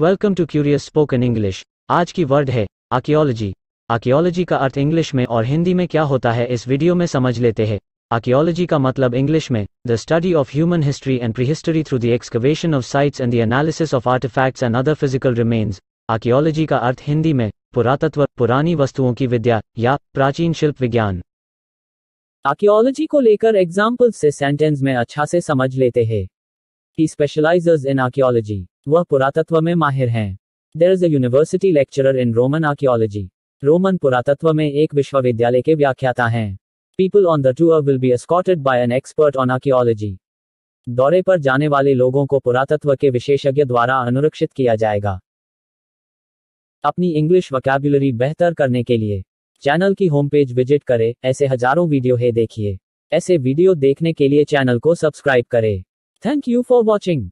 welcome to curious spoken English आज की word है आर्कियोलॉजी आर्कियोलॉजी का अर्थ इंग्लिश में और हिंदी में क्या होता है इस वीडियो में समझ लेते हैं आर्कियोलॉजी का मतलब इंग्लिश में the study of human history and prehistory through the excavation of sites and the analysis of artefacts and other physical remains archaeology का अर्थ हिंदी में पुरातत्व पुरानी वस्तुओं की विद्या या प्राचीन शिल्प विज्ञान आर्कियोलॉजी को लेकर एग्जाम्पल से सेंटेंस में अच्छा से समझ लेते हैं ही स्पेशलाइजर्स इन आर्कियोलॉजी वह पुरातत्व में माहिर हैं देर इज अवर्सिटी university lecturer in Roman archaeology Roman पुरातत्व में एक विश्वविद्यालय के व्याख्याता हैं people on the tour will be escorted by an expert on archaeology दौरे पर जाने वाले लोगों को पुरातत्व के विशेषज्ञ द्वारा अनुरक्षित किया जाएगा अपनी इंग्लिश वोकैबुलरी बेहतर करने के लिए चैनल की होम पेज विजिट करें ऐसे हजारों वीडियो है देखिए ऐसे वीडियो देखने के लिए चैनल को सब्सक्राइब करें थैंक यू फॉर वॉचिंग